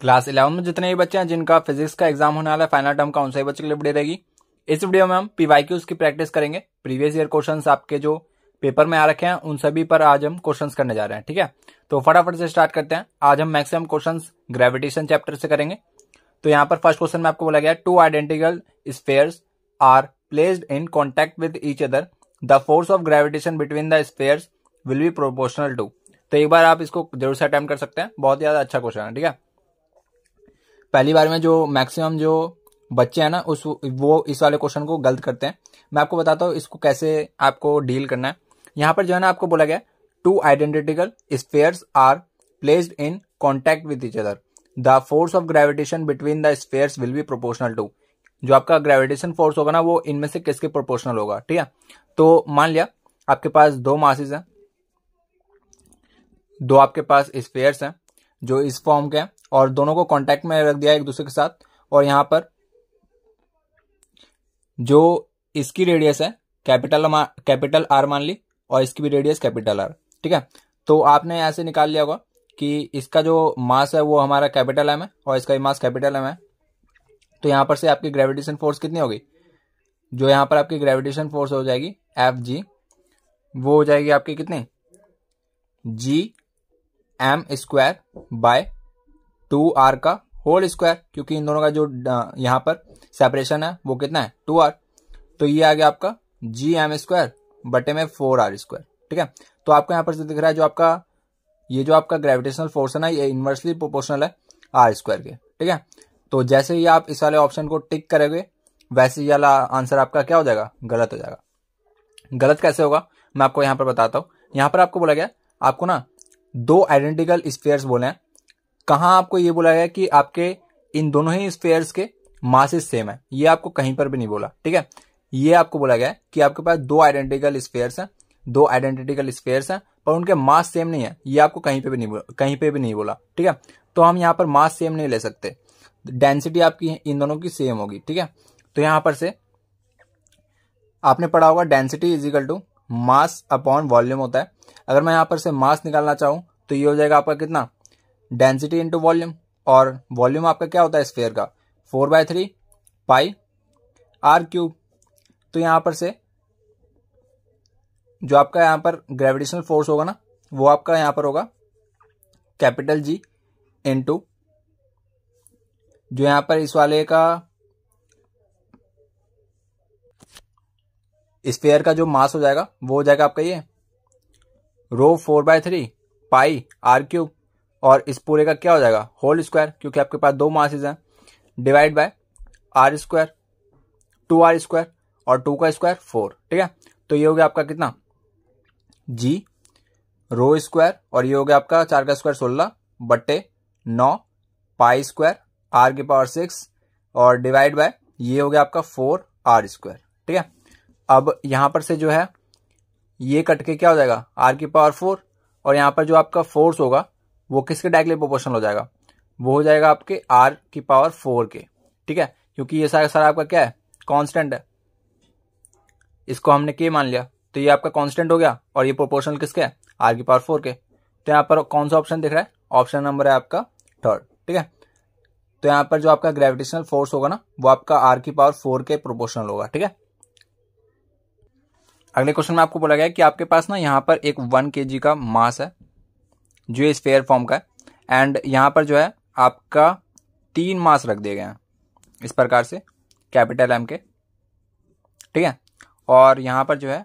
class eleven में जितने भी बच्चे हैं जिनका फिजिक्स का एग्जाम होने वाला है फाइनल टर्म का उनसे बच्चे के लिए वीडियो रहेगी इस वीडियो में हम पीवाईक्यूज की प्रैक्टिस करेंगे प्रीवियस ईयर क्वेश्चन आपके जो पेपर में आ रखे हैं उन सभी पर आज हम क्वेश्चंस करने जा रहे हैं ठीक है तो फटाफट से स्टार्ट करते हैं आज हम मैक्सिमम क्वेश्चन ग्रेविटेशन चैप्टर से करेंगे तो यहाँ पर फर्स्ट क्वेश्चन में आपको बोला गया two identical spheres are placed in contact with each other the force of gravitation between the spheres will be proportional to तो एक बार आप इसको जरूर से अटेम्प्ट कर सकते हैं बहुत ज्यादा अच्छा क्वेश्चन है ठीक है पहली बार में जो मैक्सिमम जो बच्चे हैं ना उस वो इस वाले क्वेश्चन को गलत करते हैं मैं आपको बताता हूँ इसको कैसे आपको डील करना है यहाँ पर जो है ना आपको बोला गया two identical spheres are placed in contact with each other the force of gravitation between the spheres will be proportional to जो आपका ग्रेविटेशन फोर्स होगा ना वो इनमें से किसके प्रोपोर्शनल होगा ठीक है तो मान लिया आपके पास दो मासिस हैं दो आपके पास स्पेयर्स हैं जो इस फॉर्म के हैं और दोनों को कांटेक्ट में रख दिया एक दूसरे के साथ और यहां पर जो इसकी रेडियस है कैपिटल कैपिटल आर मान ली और इसकी भी रेडियस कैपिटल आर ठीक है तो आपने यहां से निकाल लिया होगा कि इसका जो मास है वो हमारा कैपिटल एम है और इसका मास कैपिटल एम है तो यहां पर से आपकी ग्रेविटेशन फोर्स कितनी होगी जो यहां पर आपकी ग्रेविटेशन फोर्स हो जाएगी एफ जी वो हो जाएगी आपकी कितनी G M square by two R का होल स्क्वायर क्योंकि इन दोनों का जो यहाँ पर सेपरेशन है वो कितना है टू आर तो ये आ गया आपका जी एम स्क्वायर बटे में फोर आर स्क्वायर ठीक है तो आपको यहाँ पर जो दिख रहा है जो आपका ये जो आपका ग्रेविटेशनल फोर्स है ना ये इन्वर्सली प्रोपोर्शनल है आर स्क्वायर के ठीक है तो जैसे ही आप इस वाले ऑप्शन को टिक करेंगे वैसे ही वाला आंसर आपका क्या हो जाएगा गलत हो जाएगा गलत कैसे होगा मैं आपको यहाँ पर बताता हूँ यहाँ पर आपको बोला गया आपको ना दो आइडेंटिकल स्पेयर बोले हैं कहाँ आपको ये बोला गया कि आपके इन दोनों ही स्पेयर्स के मासिस सेम है ये आपको कहीं पर भी नहीं बोला ठीक है ये आपको बोला गया कि आपके पास दो आइडेंटिकल स्पेयर्स हैं दो आइडेंटिटिकल स्पेयर्स हैं पर उनके मास सेम नहीं है ये आपको कहीं पे भी नहीं बोला कहीं पे भी नहीं बोला ठीक है तो हम यहाँ पर मास सेम नहीं ले सकते डेंसिटी आपकी इन दोनों की सेम होगी ठीक है तो यहां पर से आपने पढ़ा होगा density is equal to mass upon volume होता है अगर मैं यहाँ पर से मास निकालना चाहूँ तो ये हो जाएगा आपका कितना डेंसिटी इंटू वॉल्यूम और वॉल्यूम आपका क्या होता है स्पेयर का four by three pi R cube तो यहां पर से जो आपका यहां पर ग्रेविटेशनल फोर्स होगा ना वो आपका यहां पर होगा कैपिटल जी इंटू जो यहां पर इस वाले का स्पेयर का जो मास हो जाएगा वो हो जाएगा आपका ये rho four by three pi R cube और इस पूरे का क्या हो जाएगा होल स्क्वायर क्योंकि आपके पास दो मासेज हैं divide by R square two R square और टू का स्क्वायर फोर ठीक है तो ये हो गया आपका कितना जी रो स्क्वायर और ये हो गया आपका चार का स्क्वायर सोलह बट्टे नौ पाई स्क्वायर आर के पावर सिक्स और डिवाइड बाय ये हो गया आपका फोर आर स्क्वायर ठीक है अब यहां पर से जो है ये कट के क्या हो जाएगा आर की पावर फोर और यहां पर जो आपका फोर्स होगा वो किसके डायरेक्टली प्रोपोर्शनल हो जाएगा वो हो जाएगा आपके आर की पावर फोर के ठीक है क्योंकि ये सारा सारा आपका क्या है कांस्टेंट है इसको हमने के मान लिया तो ये आपका कांस्टेंट हो गया और ये प्रोपोर्शनल किसके है आर की पावर फोर के तो यहाँ पर कौन सा ऑप्शन दिख रहा है ऑप्शन नंबर है आपका थर्ड ठीक है तो यहाँ पर जो आपका ग्रेविटेशनल फोर्स होगा ना वो आपका आर की पावर फोर के प्रोपोर्शनल होगा ठीक है अगले क्वेश्चन में आपको बोला गया कि आपके पास ना यहाँ पर एक वन के का मास है जो इस फेयर फॉर्म का है एंड यहाँ पर जो है आपका तीन मास रख दिए गए हैं इस प्रकार से कैपिटल एम के ठीक है और यहाँ पर जो है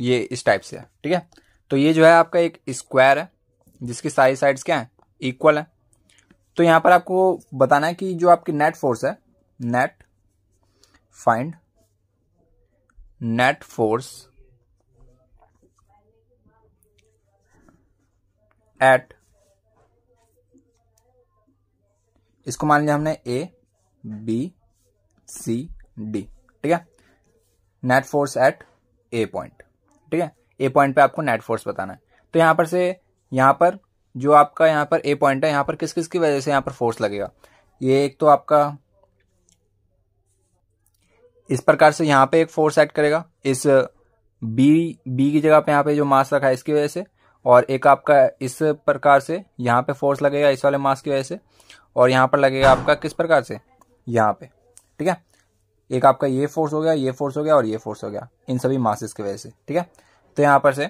ये इस टाइप से है ठीक है तो ये जो है आपका एक स्क्वायर है जिसकी सारी साइड्स क्या हैं इक्वल है तो यहाँ पर आपको बताना है कि जो आपकी नेट फोर्स है net find net force at इसको मान लिया हमने ए बी सी डी ठीक है net force at A point ठीक है ए पॉइंट पे आपको नेट फोर्स बताना है तो यहां पर से यहां पर जो आपका यहां पर ए पॉइंट है यहां पर किस किस की वजह से यहां पर फोर्स लगेगा ये एक तो आपका इस प्रकार से यहां पे एक फोर्स एक्ट करेगा इस बी बी की जगह पे यहां पे जो मास रखा है इसकी वजह से और एक आपका इस प्रकार से यहाँ पे फोर्स लगेगा इस वाले मास की वजह से और यहाँ पर लगेगा आपका किस प्रकार से यहाँ पे ठीक है एक आपका ये फोर्स हो गया ये फोर्स हो गया और ये फोर्स हो गया इन सभी मासिस की वजह से ठीक है तो यहाँ पर से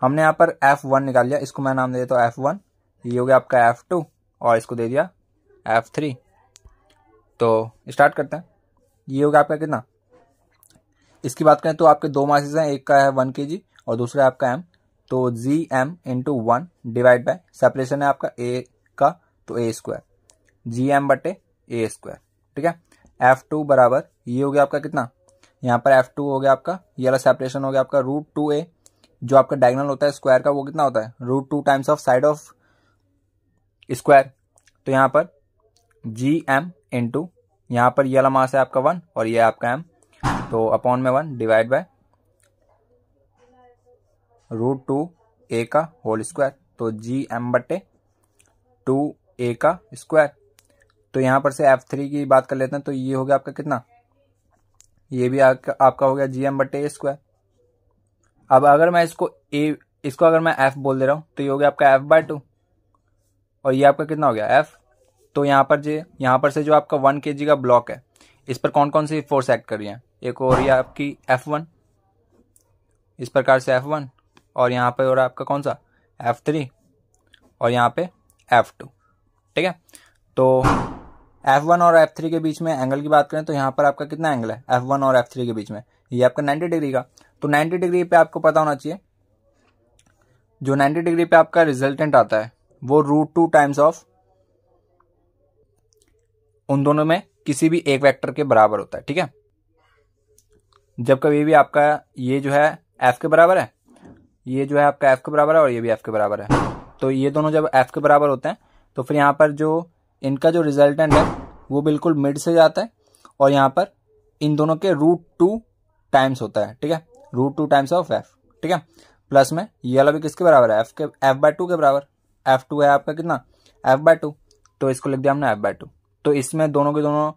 हमने यहाँ पर एफ वन निकाल लिया इसको मैं नाम दे देता हूँ एफ वन ये हो गया आपका एफ टू और इसको दे दिया एफ थ्री तो स्टार्ट करते हैं ये हो गया आपका कितना इसकी बात करें तो आपके दो मासेज हैं एक का है वन के जी और दूसरा आपका एम तो G M into one divide by separation है आपका ए का तो ए स्क्वायर जी एम बटे ए स्क्वायर ठीक है एफ टू बराबर ये हो गया आपका कितना यहाँ पर एफ टू हो गया आपका ये वाला सेपरेशन हो गया आपका रूट टू ए जो आपका डायगनल होता है स्क्वायर का वो कितना होता है root two times of side of square तो यहाँ पर जी एम इंटू यहाँ पर ये वाला मास है आपका वन और ये आपका एम तो अपॉन में one divide by root two A का होल स्क्वायर तो जी एम बटे टू ए का स्क्वायर तो यहाँ पर से एफ थ्री की बात कर लेते हैं तो ये हो गया आपका कितना ये भी आपका आपका हो गया जी एम बटे ए स्क्वायर अब अगर मैं इसको ए इसको अगर मैं एफ बोल दे रहा हूँ तो ये हो गया आपका एफ बाय टू और ये आपका कितना हो गया एफ तो यहाँ पर जो यहाँ पर से जो आपका वन के का ब्लॉक है इस पर कौन कौन सी फोर्स एक्ट कर रही है एक और ये आपकी एफ वन इस प्रकार से एफ वन और यहाँ पे हो रहा है आपका कौन सा एफ थ्री और यहाँ पे एफ टू ठीक है तो एफ वन और एफ थ्री के बीच में एंगल की बात करें तो यहाँ पर आपका कितना एंगल है एफ वन और एफ थ्री के बीच में ये आपका नाइन्टी डिग्री का तो नाइन्टी डिग्री पे आपको पता होना चाहिए जो नाइन्टी डिग्री पे आपका रिजल्टेंट आता है वो रूट टू टाइम्स ऑफ उन दोनों में किसी भी एक वेक्टर के बराबर होता है ठीक है जब कभी भी आपका ये जो है एफ के बराबर है ये जो है आपका एफ के बराबर है और ये भी एफ के बराबर है तो ये दोनों जब एफ के बराबर होते हैं तो फिर यहाँ पर जो इनका जो रिजल्टेंट है वो बिल्कुल मिड से जाता है और यहाँ पर इन दोनों के रूट टू टाइम्स होता है ठीक है root two times of F ठीक है प्लस में ये वाला भी किसके बराबर है एफ के एफ बाय टू के बराबर एफ टू है आपका कितना एफ बाय टू तो इसको लिख दिया हमने एफ बाय टू तो इसमें दोनों के दोनों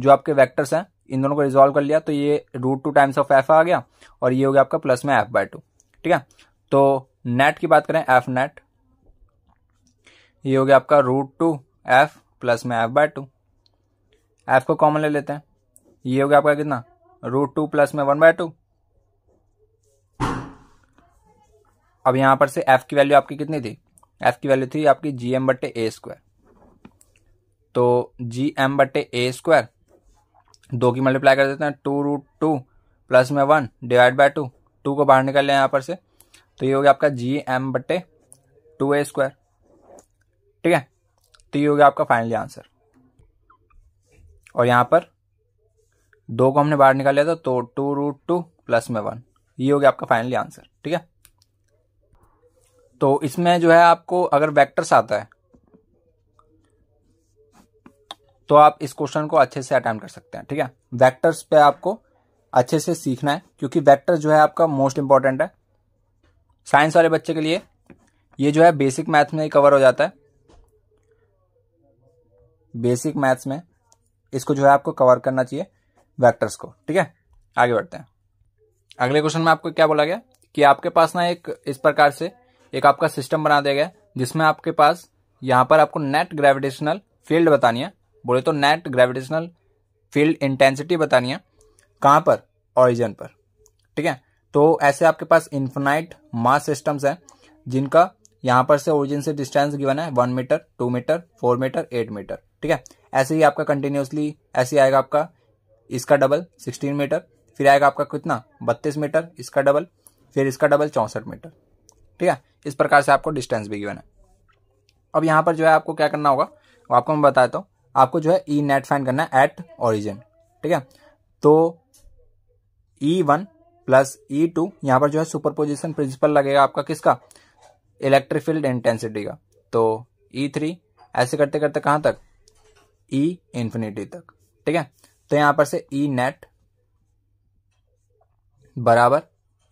जो आपके वेक्टर्स हैं इन दोनों को रिजॉल्व कर लिया तो ये root two times of F आ गया और ये हो गया आपका प्लस में एफ बाय टू ठीक है तो नेट की बात करें एफ नेट ये हो गया आपका रूट टू एफ प्लस में एफ बाय टू एफ को कॉमन ले लेते हैं ये हो गया आपका कितना रूट टू प्लस में वन बाय टू अब यहां पर से एफ की वैल्यू आपकी कितनी थी एफ की वैल्यू थी आपकी जी एम बटे ए स्क्वायर तो जी एम बटे ए स्क्वायर दो की मल्टीप्लाई कर देते हैं टू रूट टू प्लस में one divide by two two को बाहर निकाल लें यहाँ पर से तो ये हो गया आपका जी एम बट्टे टू ए स्क्वायर ठीक है तो ये हो गया आपका फाइनली आंसर और यहाँ पर दो को हमने बाहर निकाल लिया था तो टू रूट टू प्लस में वन ये हो गया आपका फाइनली आंसर ठीक है तो इसमें जो है आपको अगर वेक्टर्स आता है तो आप इस क्वेश्चन को अच्छे से अटैम्प्ट कर सकते हैं ठीक है वेक्टर्स पे आपको अच्छे से सीखना है क्योंकि वेक्टर जो है आपका मोस्ट इंपॉर्टेंट है साइंस वाले बच्चे के लिए ये जो है बेसिक मैथ्स में ही कवर हो जाता है बेसिक मैथ्स में इसको जो है आपको कवर करना चाहिए वेक्टर्स को ठीक है आगे बढ़ते हैं अगले क्वेश्चन में आपको क्या बोला गया कि आपके पास ना एक इस प्रकार से एक आपका सिस्टम बना दिया गया जिसमें आपके पास यहां पर आपको नेट ग्रेविटेशनल फील्ड बतानी है बोले तो नेट ग्रेविटेशनल फील्ड इंटेंसिटी बतानी है कहाँ पर ऑरिजन पर ठीक है तो ऐसे आपके पास इन्फिनाइट मास सिस्टम्स हैं जिनका यहाँ पर से ओरिजिन से डिस्टेंस गिवन है one metre two metre four metre eight metre ठीक है ऐसे ही आपका कंटिन्यूसली ऐसे आएगा आपका इसका डबल सिक्सटीन मीटर फिर आएगा आपका कितना बत्तीस मीटर इसका डबल फिर इसका डबल चौंसठ मीटर ठीक है इस प्रकार से आपको डिस्टेंस भी गिवन है अब यहाँ पर जो है आपको क्या करना होगा वो आपको मैं बताता हूँ आपको जो है ई नेट फाइन करना है एट ऑरिजिन ठीक है तो E one plus E two यहाँ पर जो है सुपरपोजिशन प्रिंसिपल लगेगा आपका किसका इलेक्ट्रिक फील्ड इंटेंसिटी का तो ई e थ्री ऐसे करते करते कहाँ तक ई e इन्फिनिटी तक ठीक है तो यहाँ पर से ई e नेट बराबर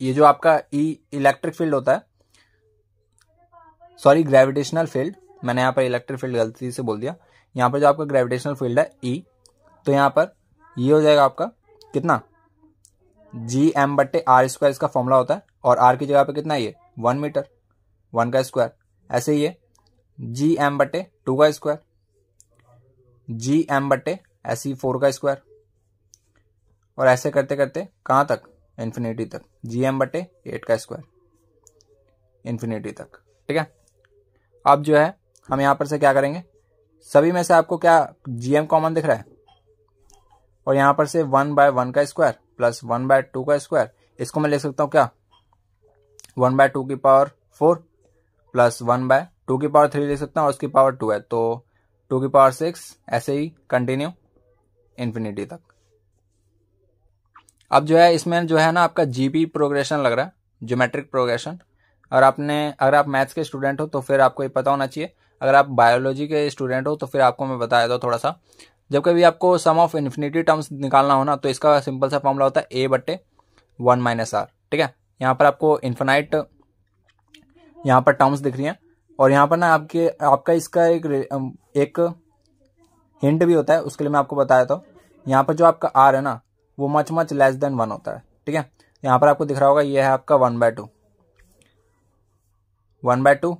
ये जो आपका ई इलेक्ट्रिक फील्ड होता है सॉरी ग्रेविटेशनल फील्ड मैंने यहाँ पर इलेक्ट्रिक फील्ड गलती से बोल दिया यहाँ पर जो आपका ग्रेविटेशनल फील्ड है ई e, तो यहाँ पर ये हो जाएगा आपका कितना जी एम बट्टे आर स्क्वायर इसका फॉर्मूला होता है और आर की जगह पे कितना है ये वन मीटर वन का स्क्वायर ऐसे ही है जी एम बट्टे टू का स्क्वायर जी एम बट्टे ऐसे ही फोर का स्क्वायर और ऐसे करते करते कहाँ तक इन्फिनिटी तक जी एम बट्टे एट का स्क्वायर इन्फिनिटी तक ठीक है अब जो है हम यहाँ पर से क्या करेंगे सभी में से आपको क्या जी एम कॉमन दिख रहा है और यहाँ पर से वन बाय वन का square plus one by two का स्क्वायर इसको मैं लिख सकता हूँ क्या वन बाय टू की power four plus one by two की पावर थ्री लिख सकता हूँ और उसकी पावर टू है तो टू की पावर सिक्स ऐसे ही कंटिन्यू इन्फिनिटी तक अब जो है इसमें जो है ना आपका जीपी प्रोग्रेशन लग रहा है ज्योमेट्रिक प्रोग्रेशन और आपने अगर आप मैथ्स के स्टूडेंट हो तो फिर आपको ये पता होना चाहिए अगर आप बायोलॉजी के स्टूडेंट हो तो फिर आपको मैं बताया था थोड़ा सा जब कभी आपको सम ऑफ इन्फिनिटी टर्म्स निकालना हो ना तो इसका सिंपल सा फॉर्मूला होता है ए बट्टे वन माइनस आर ठीक है यहाँ पर आपको इन्फिनाइट यहाँ पर टर्म्स दिख रही हैं और यहाँ पर ना आपके आपका इसका एक एक हिंट भी होता है उसके लिए मैं आपको बताया था यहाँ पर जो आपका आर है ना वो much much less than one होता है ठीक है यहाँ पर आपको दिख रहा होगा ये है आपका one by two one by two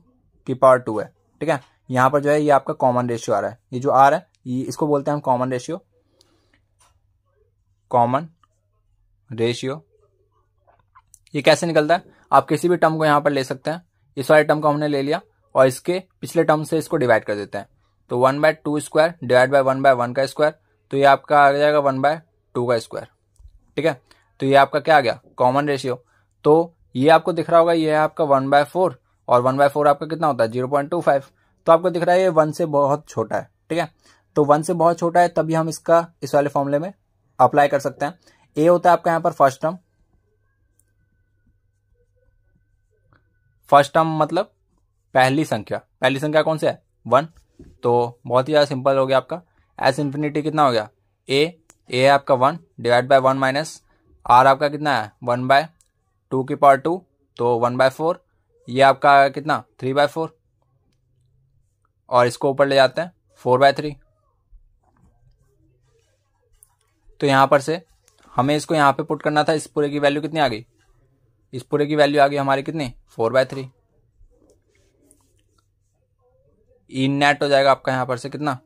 की पावर टू है ठीक है यहाँ पर जो है ये आपका कॉमन रेशियो आ रहा है ये जो आर है ये इसको बोलते हैं हम कॉमन रेशियो कॉमन रेशियो ये कैसे निकलता है आप किसी भी टर्म को यहां पर ले सकते हैं इस वाले टर्म को हमने ले लिया और इसके पिछले टर्म से इसको डिवाइड कर देते हैं तो one by two square divide by one by one का स्क्वायर तो ये आपका आ जाएगा वन बाय टू का स्क्वायर ठीक है तो ये आपका क्या आ गया कॉमन रेशियो तो ये आपको दिख रहा होगा ये है आपका वन बाय फोर और वन बाय फोर आपका कितना होता है जीरो पॉइंट टू फाइव तो आपको दिख रहा है ये वन से बहुत छोटा है ठीक है तो वन से बहुत छोटा है तभी हम इसका इस वाले फॉर्मूले में अप्लाई कर सकते हैं ए होता है आपका यहां पर फर्स्ट टर्म फर्स्ट टर्म मतलब पहली संख्या पहली संख्या कौन सा है वन तो बहुत ही ज़्यादा सिंपल हो गया आपका एस इंफिनिटी कितना हो गया ए ए आपका one divide by one minus R आपका कितना है वन बाय टू की पावर टू तो वन बाय फोर ये आपका कितना थ्री बाय फोर और इसको ऊपर ले जाते हैं फोर बाय थ्री तो यहाँ पर से हमें इसको यहाँ पे पुट करना था इस पूरे की वैल्यू कितनी आ गई इस पूरे की वैल्यू आ गई हमारी कितनी four by three in net हो जाएगा आपका यहाँ पर से कितना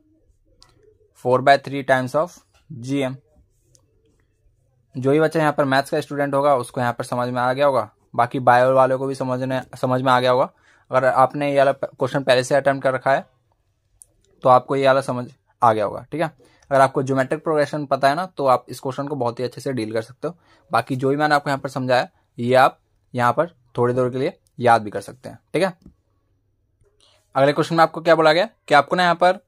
four by three times of G M जो ही बच्चा यहाँ पर मैथ्स का स्टूडेंट होगा उसको यहाँ पर समझ में आ गया होगा बाकी बायो वालों को भी समझने समझ में आ गया होगा अगर आपने ये वाला क्वेश्चन पहले से अटेम्प्ट कर रखा है तो आपको ये वाला समझ आ गया होगा ठीक है अगर आपको ज्योमेट्रिक प्रोग्रेशन पता है ना तो आप इस क्वेश्चन को बहुत ही अच्छे से डील कर सकते हो बाकी जो भी मैंने आपको यहाँ पर समझाया ये आप यहाँ पर थोड़ी देर के लिए याद भी कर सकते हैं ठीक है अगले क्वेश्चन में आपको क्या बोला गया कि आपको ना यहाँ पर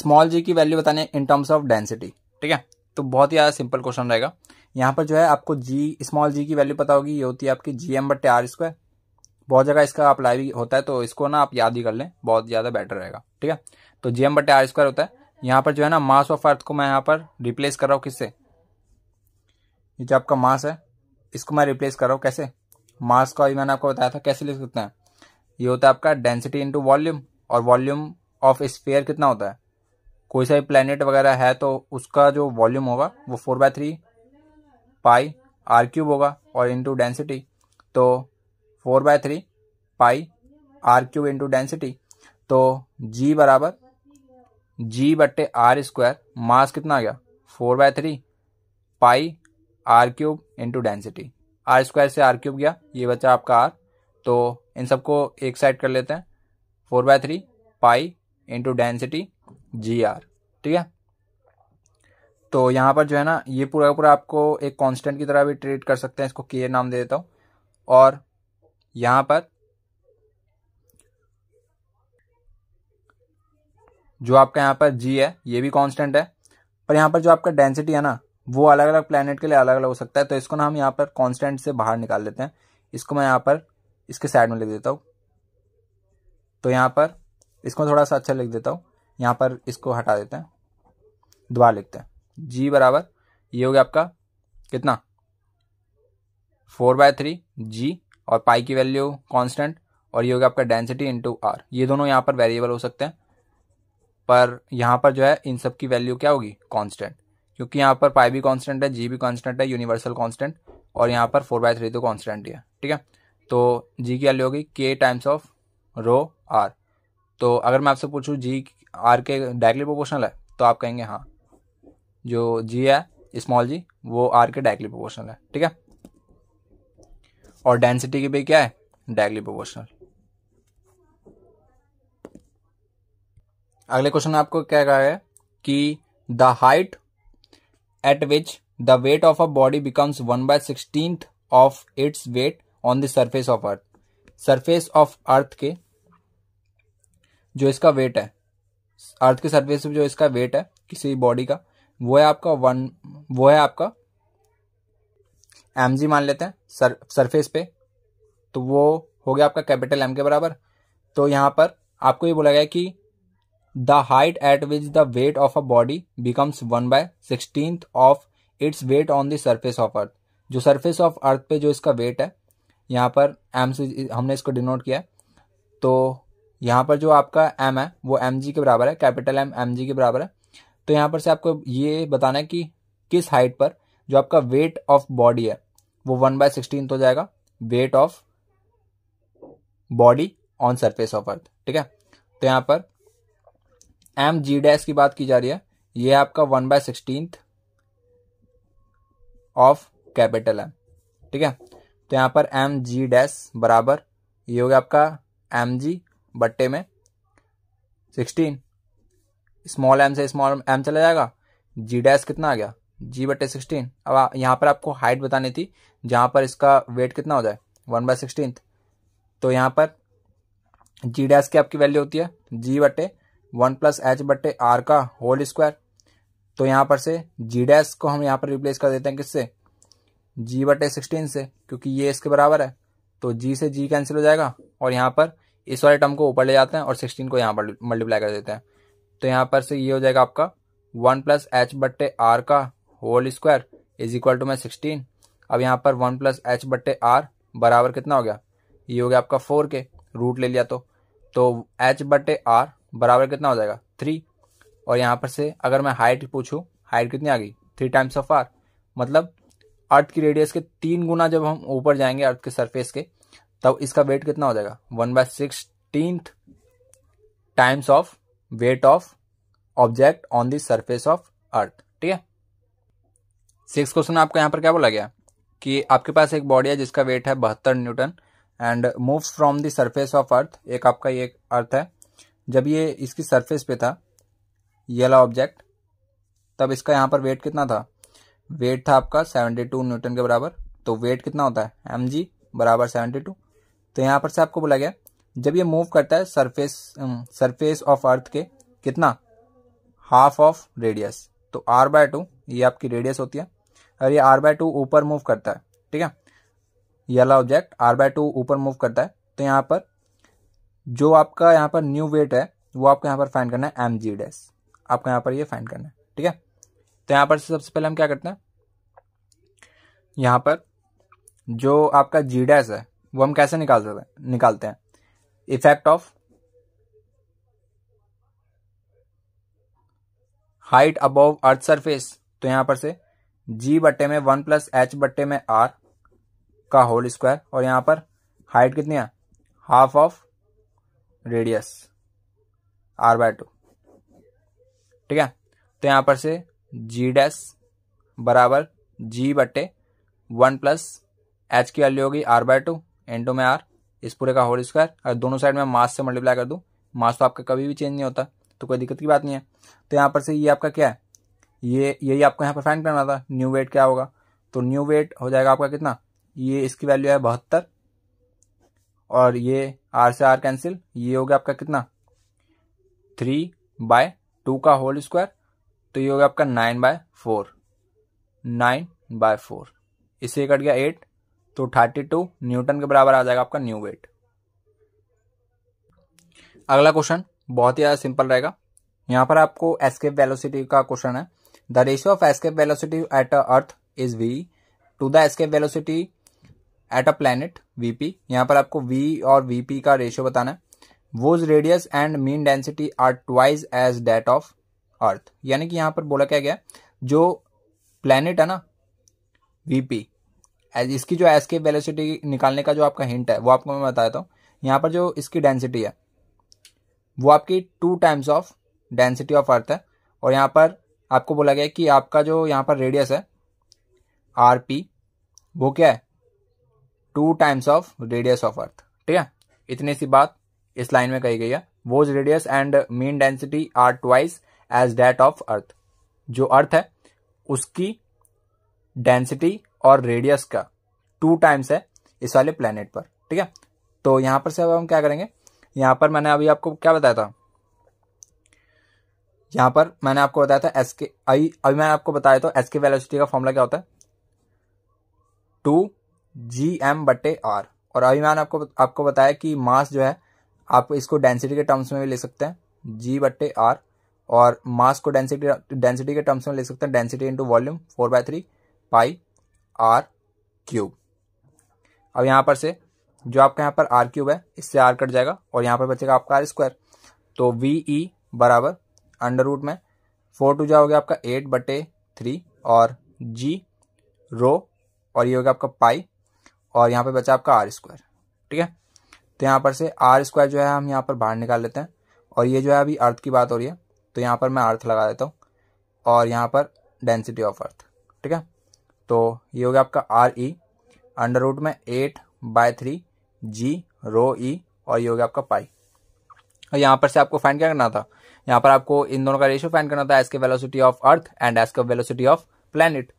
स्मॉल जी की वैल्यू बतानी है इन टर्म्स ऑफ डेंसिटी ठीक है तो बहुत ही ज़्यादा सिंपल क्वेश्चन रहेगा यहाँ पर जो है आपको जी स्मॉल जी की वैल्यू पता होगी ये होती है आपकी जी एम बट आर स्क्वायर बहुत जगह इसका अप्लाई भी होता है तो इसको ना आप याद ही कर लें बहुत ज़्यादा बेटर रहेगा ठीक है तो जी एम बट आर स्क्वायर होता है यहाँ पर जो है ना मास ऑफ अर्थ को मैं यहाँ पर रिप्लेस कर रहा हूँ किससे ये जो आपका मास है इसको मैं रिप्लेस कर रहा हूँ कैसे मास का भी मैंने आपको बताया था कैसे लिख सकते हैं ये होता है आपका डेंसिटी इंटू वॉल्यूम और वॉल्यूम ऑफ स्पेयर कितना होता है कोई सा भी प्लानट वगैरह है तो उसका जो वॉल्यूम होगा वो four by three pi R cube होगा और इंटू डेंसिटी तो four by three pi R cube into density तो जी बराबर जी बट्टे आर स्क्वायर मास कितना आ गया four by three pi R cube into density R square से आर क्यूब गया ये बचा आपका आर तो इन सबको एक साइड कर लेते हैं four by three pi into density G R ठीक है तो यहाँ पर जो है ना ये पूरा पूरा आपको एक कांस्टेंट की तरह भी ट्रीट कर सकते हैं इसको के नाम दे देता हूँ और यहाँ पर जो आपका यहाँ पर जी है ये भी कॉन्स्टेंट है पर यहाँ पर जो आपका डेंसिटी है ना वो अलग अलग प्लानट के लिए अलग अलग हो सकता है तो इसको ना हम यहाँ पर कॉन्स्टेंट से बाहर निकाल देते हैं इसको मैं यहाँ पर इसके साइड में लिख देता हूँ तो यहाँ पर इसको थोड़ा सा अच्छा लिख देता हूँ यहाँ पर इसको हटा देते हैं दोबारा लिखते हैं जी बराबर ये हो गया आपका कितना फोर बाय थ्री जी और पाई की वैल्यू कांस्टेंट और ये हो गया आपका डेंसिटी इंटू आर ये दोनों यहाँ पर वेरिएबल हो सकते हैं पर यहाँ पर जो है इन सब की वैल्यू क्या होगी कांस्टेंट क्योंकि यहाँ पर पाई भी कांस्टेंट है जी भी कांस्टेंट है यूनिवर्सल कांस्टेंट और यहाँ पर फोर बाय थ्री तो कांस्टेंट ही है ठीक है तो जी की वैल्यू होगी के टाइम्स ऑफ रो आर तो अगर मैं आपसे पूछूँ जी आर के डायरेक्टली प्रोपोर्शनल है तो आप कहेंगे हाँ जो जी है स्मॉल जी वो आर के डायरेक्टली प्रोपोर्शनल है ठीक है और डेंसिटी की भी क्या है डायरेक्टली प्रोपोर्शनल अगले क्वेश्चन आपको क्या कहा है कि the height at which the weight of a body becomes one by sixteen of its weight on the surface of earth surface of earth के जो इसका वेट है अर्थ के सरफेस पे जो इसका वेट है किसी बॉडी का वो है आपका वन वो है आपका एम जी मान लेते हैं सर सरफेस पे तो वो हो गया आपका कैपिटल एम के बराबर तो यहाँ पर आपको ये बोला गया कि the height at which the weight of a body becomes one by sixteen of its weight on the surface of earth जो सर्फेस ऑफ अर्थ पे जो इसका वेट है यहाँ पर एम से हमने इसको डिनोट किया है तो यहाँ पर जो आपका एम है वो एम जी के बराबर है कैपिटल एम एम जी के बराबर है तो यहाँ पर से आपको ये बताना है कि किस हाइट पर जो आपका वेट ऑफ बॉडी है वो वन बाय सिक्सटीन हो जाएगा weight of body on surface of earth ठीक है तो यहाँ पर एम जी डैश की बात की जा रही है ये आपका one by sixteen of capital M ठीक है तो यहां पर एम जी डैश बराबर ये हो गया आपका एम जी बट्टे में सिक्सटीन स्मॉल एम से स्मॉल एम चला जाएगा जी डैश कितना आ गया जी बट्टे सिक्सटीन अब यहाँ पर आपको हाइट बतानी थी जहां पर इसका वेट कितना हो जाए वन बाय सिक्सटीन तो यहां पर जी डैश की आपकी वैल्यू होती है जी बट्टे वन प्लस एच बट्टे आर का होल स्क्वायर तो यहाँ पर से जी डैश को हम यहाँ पर रिप्लेस कर देते हैं किससे जी बटे सिक्सटीन से क्योंकि ये इसके बराबर है तो जी से जी कैंसिल हो जाएगा और यहाँ पर इस वाले टर्म को ऊपर ले जाते हैं और सिक्सटीन को यहाँ पर मल्टीप्लाई कर देते हैं तो यहाँ पर से ये हो जाएगा आपका वन प्लस एच बट्टे आर का whole square is equal to मै सिक्सटीन अब यहाँ पर वन प्लस एच बट्टे आर बराबर कितना हो गया ये हो गया आपका फोर के रूट ले लिया तो तो एच बट्टे आर बराबर कितना हो जाएगा थ्री और यहाँ पर से अगर मैं हाइट पूछूँ हाइट कितनी आ गई थ्री टाइम्स ऑफ आर मतलब अर्थ की रेडियस के तीन गुना जब हम ऊपर जाएंगे अर्थ के सरफेस के तब इसका वेट कितना हो जाएगा one by sixteen times of weight of object on the surface of earth ठीक है सिक्स क्वेश्चन आपको यहाँ पर क्या बोला गया कि आपके पास एक बॉडी है जिसका वेट है बहत्तर newton and moves from the surface of earth एक आपका ये अर्थ है जब ये इसकी सरफेस पे था येला ऑब्जेक्ट तब इसका यहाँ पर वेट कितना था वेट था आपका 72 न्यूटन के बराबर तो वेट कितना होता है एम जी बराबर सेवेंटी टू तो यहाँ पर से आपको बोला गया जब ये मूव करता है सरफेस सरफेस ऑफ अर्थ के कितना हाफ ऑफ रेडियस तो आर बाय टू ये आपकी रेडियस होती है और ये आर बाय टू ऊपर मूव करता है ठीक है येला ऑब्जेक्ट आर बाय टू ऊपर मूव करता है तो यहाँ पर जो आपका यहाँ पर न्यू वेट है वो आपको यहाँ पर फाइन करना है एम जी डैश आपको यहाँ पर ये यह फाइन करना है ठीक है तो यहाँ पर सबसे पहले हम क्या करते हैं यहाँ पर जो आपका जी डैश है वो हम कैसे निकाल सकते निकालते हैं effect of height above earth surface तो यहाँ पर से जी बट्टे में वन प्लस एच बट्टे में आर का होल स्क्वायर और यहाँ पर हाइट कितनी है half of radius R by two ठीक है तो यहां पर से जी डैस बराबर जी बटे वन प्लस एच की वैल्यू होगी आर बाय टू इंटू में आर इस पूरे का होल स्क्वायर और दोनों साइड में मास से मल्टीप्लाई कर दूं मास तो आपका कभी भी चेंज नहीं होता तो कोई दिक्कत की बात नहीं है तो यहां पर से ये आपका क्या है ये यही आपको यहाँ पर फाइंड करना था न्यू वेट क्या होगा तो न्यू वेट हो जाएगा आपका कितना ये इसकी वैल्यू है बहत्तर और ये आर से आर कैंसिल ये हो गया आपका कितना थ्री बाय टू का होल स्क्वायर तो ये हो गया आपका nine by four nine by four इससे कट गया एट तो थर्टी टू न्यूटन के बराबर आ जाएगा आपका न्यू वेट अगला क्वेश्चन बहुत ही ज़्यादा सिंपल रहेगा यहां पर आपको एस्केप वेलोसिटी का क्वेश्चन है the ratio of escape velocity at earth is V to the escape velocity at a planet VP यहाँ पर आपको वी और वीपी का रेशियो बताना है whose radius and mean density are twice as that of earth यानी कि यहाँ पर बोला क्या गया जो प्लेनेट है ना वीपी इसकी जो एस के वेलोसिटी निकालने का जो आपका हिंट है वो आपको मैं बता देता हूँ यहाँ पर जो इसकी डेंसिटी है वो आपकी two times of density of earth है और यहाँ पर आपको बोला गया कि आपका जो यहाँ पर रेडियस है आर पी वो क्या है two times of radius of earth ठीक है इतनी सी बात इस लाइन में कही गई है whose radius and mean density are twice as that of earth जो अर्थ है उसकी डेंसिटी और रेडियस का टू टाइम्स है इस वाले प्लेनेट पर ठीक है तो यहां पर से अब हम क्या करेंगे यहां पर मैंने अभी आपको क्या बताया था यहां पर मैंने आपको बताया था एस के अभी अभी मैंने आपको बताया था एस के वेलोसिटी का फॉर्मूला क्या होता है टू जी एम बटे आर और अभी मैंने आपको आपको बताया कि मास जो है आप इसको डेंसिटी के टर्म्स में भी ले सकते हैं जी बटे आर और मास को डेंसिटी डेंसिटी के टर्म्स में ले सकते हैं density into volume four by three pi R cube अब यहाँ पर से जो आपका यहाँ पर आर क्यूब है इससे आर कट जाएगा और यहाँ पर बचेगा आपका आर स्क्वायर तो वी ई e बराबर अंडर रूट में फोर टू जाओगे हो गया आपका एट बटे थ्री और जी रो और ये हो गया आपका पाई और यहाँ पे बचा आपका आर स्क्वायर ठीक है तो यहाँ पर से आर स्क्वायर जो है हम यहाँ पर बाहर निकाल लेते हैं और ये जो है अभी अर्थ की बात हो रही है तो यहाँ पर मैं अर्थ लगा देता हूँ और यहाँ पर डेंसिटी ऑफ अर्थ ठीक है तो ये हो गया आपका आर ई अंडर रूट में eight by three G rho E और ये हो गया आपका पाई और यहाँ पर से आपको फाइंड क्या करना था यहाँ पर आपको इन दोनों का रेशियो फाइंड करना था escape velocity of earth and escape velocity of planet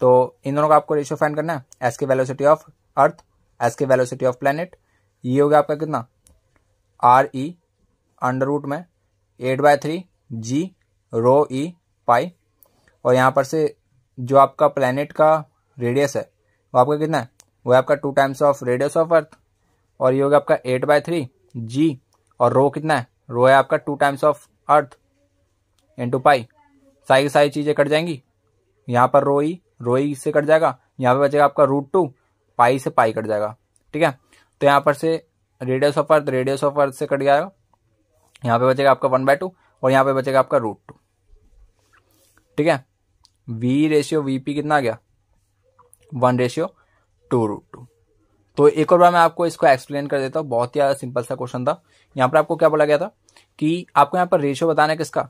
तो इन दोनों का आपको रेशियो फाइंड करना है escape velocity of earth escape velocity of planet ये हो गया आपका कितना आर ई अंडर रूट में eight by three G rho E pi और यहाँ पर से जो आपका प्लानट का रेडियस है वो आपका कितना है वो है आपका two times of radius of earth और ये हो गया आपका एट बाय थ्री जी और रो कितना है रो है आपका two times of earth into pi सारी सारी चीज़ें कट जाएंगी यहाँ पर रो ई रो ई से कट जाएगा यहाँ पर बचेगा आपका रूट टू पाई से पाई कट जाएगा ठीक है तो यहाँ पर से radius of earth radius of earth से कट जाएगा यहाँ पे बचेगा आपका वन बाय टू और यहाँ पे बचेगा आपका रूट टू ठीक है वी रेशियो वी पी कितना आ गया one ratio two root two तो एक और बार मैं आपको इसको एक्सप्लेन कर देता हूँ बहुत ही ज़्यादा सिंपल सा क्वेश्चन था यहाँ पर आपको क्या बोला गया था कि आपको यहाँ पर रेशियो बताना है किसका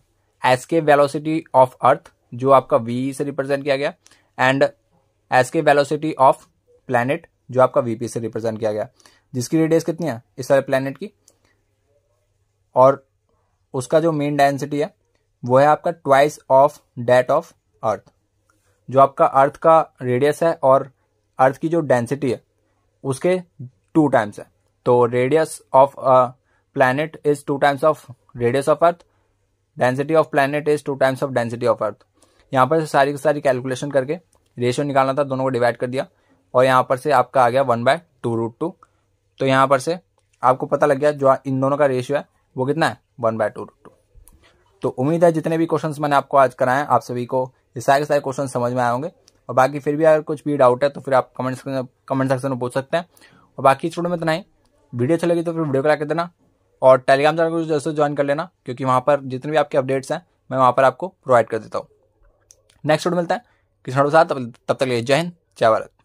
S escape velocity of earth जो आपका वी से रिप्रेजेंट किया गया and escape velocity of planet जो आपका वीपी से रिप्रेजेंट किया गया जिसकी रेडियस कितनी है इस सारे प्लानट की और उसका जो मेन डेंसिटी है वो है आपका twice of that of earth जो आपका अर्थ का रेडियस है और अर्थ की जो डेंसिटी है उसके टू टाइम्स है तो radius of planet is two times of radius of earth density of planet is two times of density of earth यहाँ पर सारी की सारी कैलकुलेशन करके रेशियो निकालना था दोनों को डिवाइड कर दिया और यहाँ पर से आपका आ गया one by two root two तो यहाँ पर से आपको पता लग गया जो इन दोनों का रेशियो है वो कितना है one by two root two तो उम्मीद है जितने भी क्वेश्चन मैंने आपको आज कराएं आप सभी को ये सारे सारे क्वेश्चन समझ में आए होंगे और बाकी फिर भी अगर कुछ भी डाउट है तो फिर आप कमेंट कमेंट सेक्शन में पूछ सकते हैं और बाकी स्टूडेंट में इतना ही वीडियो अच्छी लगी तो फिर वीडियो को लाइक देना और टेलीग्राम चैनल को जैसे ज्वाइन कर लेना क्योंकि वहाँ पर जितने भी आपके अपडेट्स हैं मैं वहाँ पर आपको प्रोवाइड कर देता हूँ नेक्स्ट वीडियो मिलता है किसान साथ तब तक लिए जय हिंद जय भारत